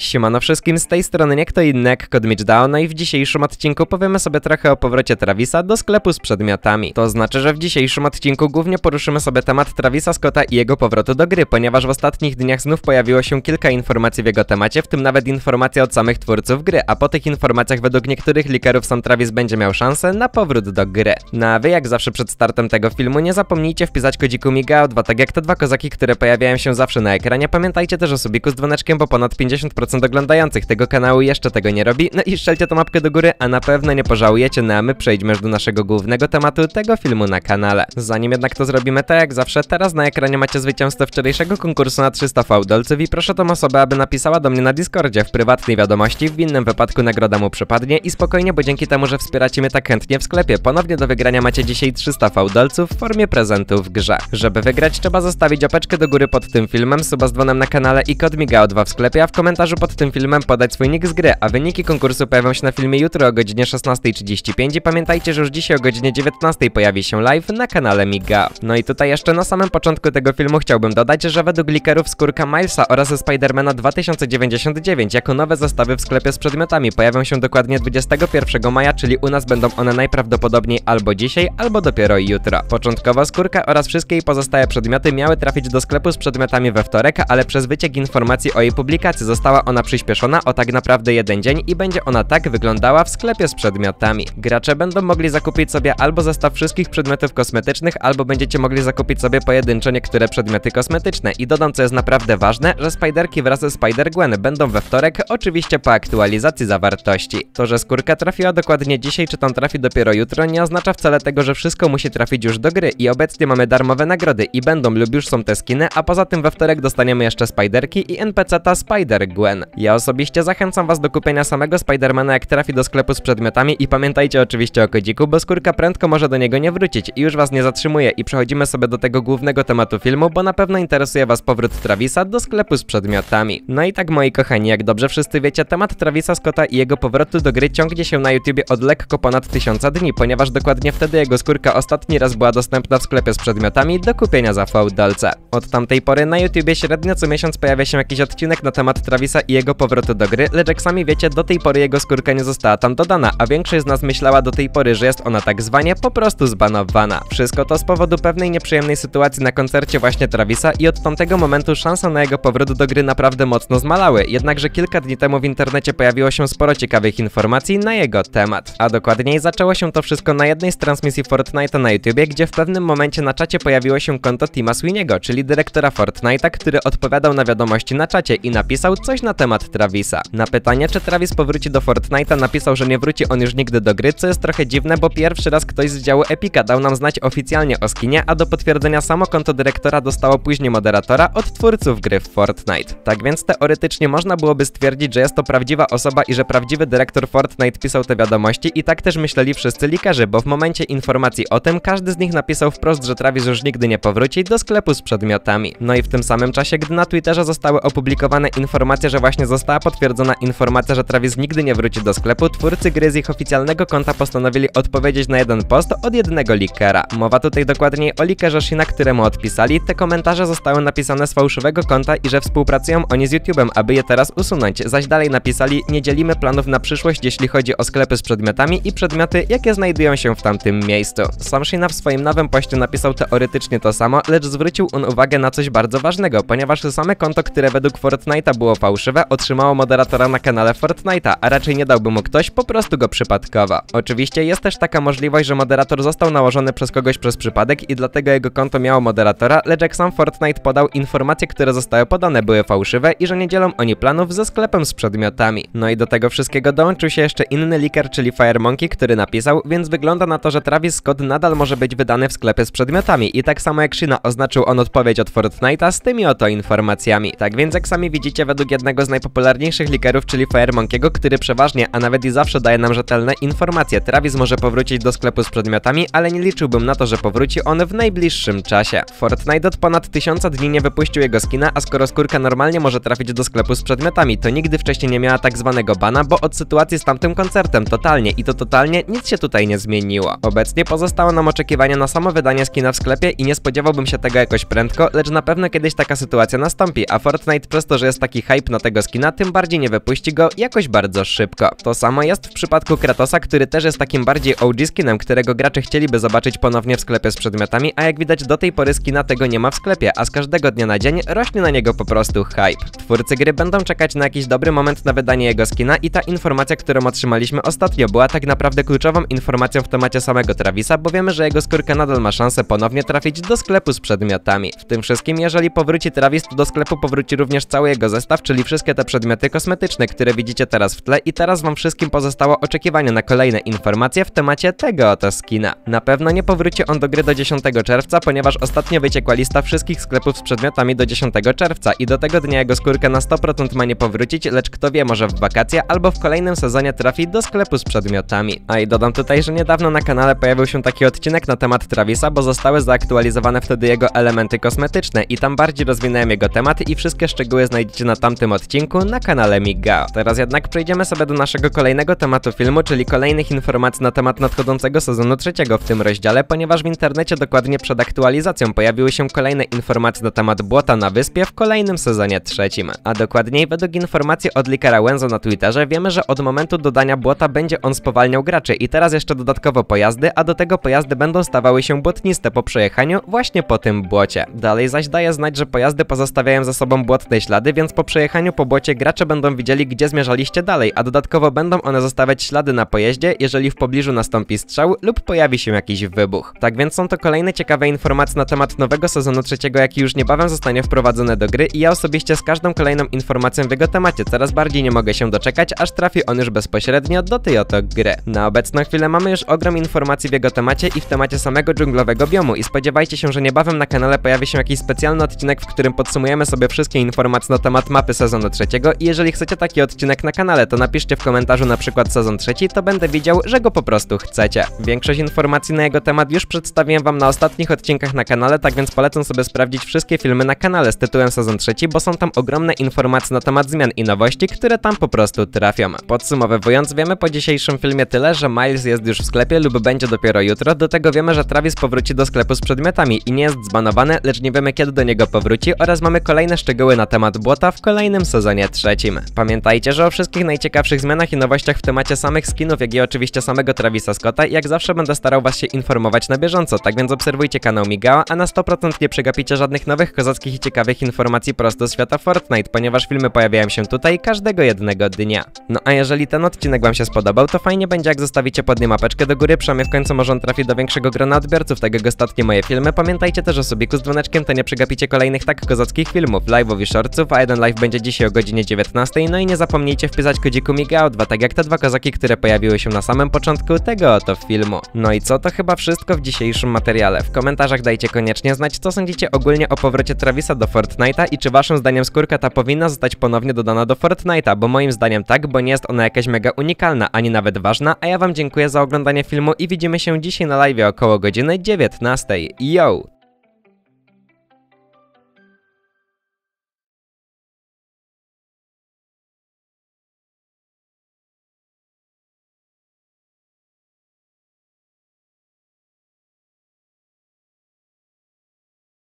Siemano wszystkim, z tej strony nie kto inny jak Kodmicz Down no i w dzisiejszym odcinku powiemy sobie trochę o powrocie Travisa do sklepu z przedmiotami. To znaczy, że w dzisiejszym odcinku głównie poruszymy sobie temat Travisa Scotta i jego powrotu do gry, ponieważ w ostatnich dniach znów pojawiło się kilka informacji w jego temacie, w tym nawet informacje od samych twórców gry, a po tych informacjach według niektórych likerów sam Travis będzie miał szansę na powrót do gry. Na no wy jak zawsze przed startem tego filmu nie zapomnijcie wpisać kodziku Migao 2, tak jak te dwa kozaki, które pojawiają się zawsze na ekranie. Pamiętajcie też o subiku z dzwoneczkiem, bo ponad 50% 10% oglądających tego kanału jeszcze tego nie robi, no i strzelcie tą mapkę do góry, a na pewno nie pożałujecie, no a my przejdźmy już do naszego głównego tematu tego filmu na kanale. Zanim jednak to zrobimy, to jak zawsze, teraz na ekranie macie zwycięzcę wczorajszego konkursu na 300 fałdolców i proszę tą osobę, aby napisała do mnie na Discordzie w prywatnej wiadomości, w innym wypadku nagroda mu przypadnie i spokojnie, bo dzięki temu, że wspieracie mnie tak chętnie w sklepie, ponownie do wygrania macie dzisiaj 300 fałdolców w formie prezentu w grze. Żeby wygrać, trzeba zostawić opeczkę do góry pod tym filmem, suba z dzwonem na kanale i kod migao 2 w sklepie, a w komentarzu pod tym filmem podać swój nick z gry, a wyniki konkursu pojawią się na filmie jutro o godzinie 16.35 i pamiętajcie, że już dzisiaj o godzinie 19.00 pojawi się live na kanale Miga. No i tutaj jeszcze na samym początku tego filmu chciałbym dodać, że według likerów skórka Milesa oraz Spidermana 2099 jako nowe zestawy w sklepie z przedmiotami pojawią się dokładnie 21 maja, czyli u nas będą one najprawdopodobniej albo dzisiaj, albo dopiero jutro. Początkowo skórka oraz wszystkie jej pozostałe przedmioty miały trafić do sklepu z przedmiotami we wtorek, ale przez wyciek informacji o jej publikacji została ona przyspieszona o tak naprawdę jeden dzień i będzie ona tak wyglądała w sklepie z przedmiotami. Gracze będą mogli zakupić sobie albo zestaw wszystkich przedmiotów kosmetycznych, albo będziecie mogli zakupić sobie pojedynczo niektóre przedmioty kosmetyczne. I dodam, co jest naprawdę ważne, że spiderki wraz ze Spider-Gwen będą we wtorek, oczywiście po aktualizacji zawartości. To, że skórka trafiła dokładnie dzisiaj, czy tam trafi dopiero jutro, nie oznacza wcale tego, że wszystko musi trafić już do gry i obecnie mamy darmowe nagrody i będą lub już są te skiny, a poza tym we wtorek dostaniemy jeszcze Spiderki i NPC ta Spider-Gwen. Spider-Man. Ja osobiście zachęcam was do kupienia samego Spidermana jak trafi do sklepu z przedmiotami i pamiętajcie oczywiście o kodziku, bo skórka prędko może do niego nie wrócić i już was nie zatrzymuje i przechodzimy sobie do tego głównego tematu filmu, bo na pewno interesuje was powrót Travisa do sklepu z przedmiotami. No i tak moi kochani, jak dobrze wszyscy wiecie, temat Travisa Scotta i jego powrotu do gry ciągnie się na YouTubie od lekko ponad tysiąca dni, ponieważ dokładnie wtedy jego skórka ostatni raz była dostępna w sklepie z przedmiotami do kupienia za fałdolce. Od tamtej pory na YouTubie średnio co miesiąc pojawia się jakiś odcinek na temat Travisa i jego powrotu do gry, lecz jak sami wiecie, do tej pory jego skórka nie została tam dodana, a większość z nas myślała do tej pory, że jest ona tak zwanie po prostu zbanowana. Wszystko to z powodu pewnej nieprzyjemnej sytuacji na koncercie właśnie Travisa i od tamtego momentu szanse na jego powrót do gry naprawdę mocno zmalały, jednakże kilka dni temu w internecie pojawiło się sporo ciekawych informacji na jego temat. A dokładniej zaczęło się to wszystko na jednej z transmisji Fortnite'a na YouTubie, gdzie w pewnym momencie na czacie pojawiło się konto Tima Swiniego, czyli dyrektora Fortnite'a, który odpowiadał na wiadomości na czacie i napisał coś na na temat Travisa. Na pytanie, czy Travis powróci do Fortnite'a napisał, że nie wróci on już nigdy do gry, co jest trochę dziwne, bo pierwszy raz ktoś z działu Epica dał nam znać oficjalnie o skinie, a do potwierdzenia samo konto dyrektora dostało później moderatora od twórców gry w Fortnite. Tak więc teoretycznie można byłoby stwierdzić, że jest to prawdziwa osoba i że prawdziwy dyrektor Fortnite pisał te wiadomości i tak też myśleli wszyscy likarze, bo w momencie informacji o tym każdy z nich napisał wprost, że Travis już nigdy nie powróci do sklepu z przedmiotami. No i w tym samym czasie, gdy na Twitterze zostały opublikowane informacje, że że właśnie została potwierdzona informacja, że Travis nigdy nie wróci do sklepu, twórcy gry z ich oficjalnego konta postanowili odpowiedzieć na jeden post od jednego likera. Mowa tutaj dokładniej o likerze Shina, któremu odpisali, te komentarze zostały napisane z fałszywego konta i że współpracują oni z YouTube'em, aby je teraz usunąć, zaś dalej napisali nie dzielimy planów na przyszłość, jeśli chodzi o sklepy z przedmiotami i przedmioty, jakie znajdują się w tamtym miejscu. Sam Shina w swoim nowym poście napisał teoretycznie to samo, lecz zwrócił on uwagę na coś bardzo ważnego, ponieważ same konto, które według Fortnite'a było fałszywe, krzywe otrzymało moderatora na kanale Fortnite'a, a raczej nie dałby mu ktoś, po prostu go przypadkowo. Oczywiście jest też taka możliwość, że moderator został nałożony przez kogoś przez przypadek i dlatego jego konto miało moderatora, lecz jak sam Fortnite podał, informacje, które zostały podane były fałszywe i że nie dzielą oni planów ze sklepem z przedmiotami. No i do tego wszystkiego dołączył się jeszcze inny liker, czyli Firemonkey, który napisał, więc wygląda na to, że Travis Scott nadal może być wydany w sklepie z przedmiotami i tak samo jak Shina oznaczył on odpowiedź od Fortnite'a z tymi oto informacjami. Tak więc jak sami widzicie, według jednego jednego z najpopularniejszych likerów, czyli Firemonkiego, który przeważnie, a nawet i zawsze daje nam rzetelne informacje. Travis może powrócić do sklepu z przedmiotami, ale nie liczyłbym na to, że powróci on w najbliższym czasie. Fortnite od ponad tysiąca dni nie wypuścił jego skina, a skoro skórka normalnie może trafić do sklepu z przedmiotami, to nigdy wcześniej nie miała tak zwanego bana, bo od sytuacji z tamtym koncertem totalnie i to totalnie nic się tutaj nie zmieniło. Obecnie pozostało nam oczekiwanie na samo wydanie skina w sklepie i nie spodziewałbym się tego jakoś prędko, lecz na pewno kiedyś taka sytuacja nastąpi, a Fortnite przez to, że jest taki hype na tego tego skina, tym bardziej nie wypuści go jakoś bardzo szybko. To samo jest w przypadku Kratosa, który też jest takim bardziej OG skinem, którego gracze chcieliby zobaczyć ponownie w sklepie z przedmiotami, a jak widać do tej pory skina tego nie ma w sklepie, a z każdego dnia na dzień rośnie na niego po prostu hype. Twórcy gry będą czekać na jakiś dobry moment na wydanie jego skina i ta informacja, którą otrzymaliśmy ostatnio była tak naprawdę kluczową informacją w temacie samego Travisa, bo wiemy, że jego skórka nadal ma szansę ponownie trafić do sklepu z przedmiotami. W tym wszystkim, jeżeli powróci Travis, to do sklepu powróci również cały jego zestaw, czyli wszystko wszystkie te przedmioty kosmetyczne, które widzicie teraz w tle i teraz wam wszystkim pozostało oczekiwanie na kolejne informacje w temacie tego oto skina. Na pewno nie powróci on do gry do 10 czerwca, ponieważ ostatnio wyciekła lista wszystkich sklepów z przedmiotami do 10 czerwca i do tego dnia jego skórka na 100% ma nie powrócić, lecz kto wie, może w wakacje albo w kolejnym sezonie trafi do sklepu z przedmiotami. A i dodam tutaj, że niedawno na kanale pojawił się taki odcinek na temat Travisa, bo zostały zaktualizowane wtedy jego elementy kosmetyczne i tam bardziej rozwinąłem jego temat i wszystkie szczegóły znajdziecie na tamtym odcinku odcinku na kanale Migao. Teraz jednak przejdziemy sobie do naszego kolejnego tematu filmu, czyli kolejnych informacji na temat nadchodzącego sezonu trzeciego w tym rozdziale, ponieważ w internecie dokładnie przed aktualizacją pojawiły się kolejne informacje na temat błota na wyspie w kolejnym sezonie trzecim. A dokładniej według informacji od Likera Wenzo na Twitterze wiemy, że od momentu dodania błota będzie on spowalniał graczy i teraz jeszcze dodatkowo pojazdy, a do tego pojazdy będą stawały się błotniste po przejechaniu właśnie po tym błocie. Dalej zaś daje znać, że pojazdy pozostawiają za sobą błotne ślady, więc po przejechaniu po błocie gracze będą widzieli, gdzie zmierzaliście dalej, a dodatkowo będą one zostawiać ślady na pojeździe, jeżeli w pobliżu nastąpi strzał lub pojawi się jakiś wybuch. Tak więc są to kolejne ciekawe informacje na temat nowego sezonu trzeciego, jaki już niebawem zostanie wprowadzony do gry i ja osobiście z każdą kolejną informacją w jego temacie coraz bardziej nie mogę się doczekać, aż trafi on już bezpośrednio do tej oto gry. Na obecną chwilę mamy już ogrom informacji w jego temacie i w temacie samego dżunglowego biomu i spodziewajcie się, że niebawem na kanale pojawi się jakiś specjalny odcinek, w którym podsumujemy sobie wszystkie informacje na temat mapy sezonu sezonu trzeciego i jeżeli chcecie taki odcinek na kanale, to napiszcie w komentarzu na przykład sezon trzeci, to będę wiedział, że go po prostu chcecie. Większość informacji na jego temat już przedstawiłem wam na ostatnich odcinkach na kanale, tak więc polecam sobie sprawdzić wszystkie filmy na kanale z tytułem sezon trzeci, bo są tam ogromne informacje na temat zmian i nowości, które tam po prostu trafią. Podsumowując, wiemy po dzisiejszym filmie tyle, że Miles jest już w sklepie lub będzie dopiero jutro, do tego wiemy, że Travis powróci do sklepu z przedmiotami i nie jest zbanowany, lecz nie wiemy kiedy do niego powróci oraz mamy kolejne szczegóły na temat błota w kolejnym sezonie trzecim. Pamiętajcie, że o wszystkich najciekawszych zmianach i nowościach w temacie samych skinów, jak i oczywiście samego Travisa Scotta, jak zawsze będę starał was się informować na bieżąco, tak więc obserwujcie kanał Migała, a na 100% nie przegapicie żadnych nowych kozackich i ciekawych informacji prosto z świata Fortnite, ponieważ filmy pojawiają się tutaj każdego jednego dnia. No a jeżeli ten odcinek wam się spodobał, to fajnie będzie jak zostawicie pod nim mapeczkę do góry, przynajmniej w końcu może on trafi do większego grona odbiorców, tak jak ostatnie moje filmy. Pamiętajcie też o subiku z dzwoneczkiem, to nie przegapicie kolejnych tak kozackich filmów, live'ów i shortców, a jeden live będzie dziś o godzinie 19, no i nie zapomnijcie wpisać kodziku migao 2, tak jak te dwa kozaki, które pojawiły się na samym początku tego oto filmu. No i co, to chyba wszystko w dzisiejszym materiale. W komentarzach dajcie koniecznie znać, co sądzicie ogólnie o powrocie Travisa do Fortnite'a i czy waszym zdaniem skórka ta powinna zostać ponownie dodana do Fortnite'a, bo moim zdaniem tak, bo nie jest ona jakaś mega unikalna, ani nawet ważna, a ja wam dziękuję za oglądanie filmu i widzimy się dzisiaj na live około godziny 19. Yo!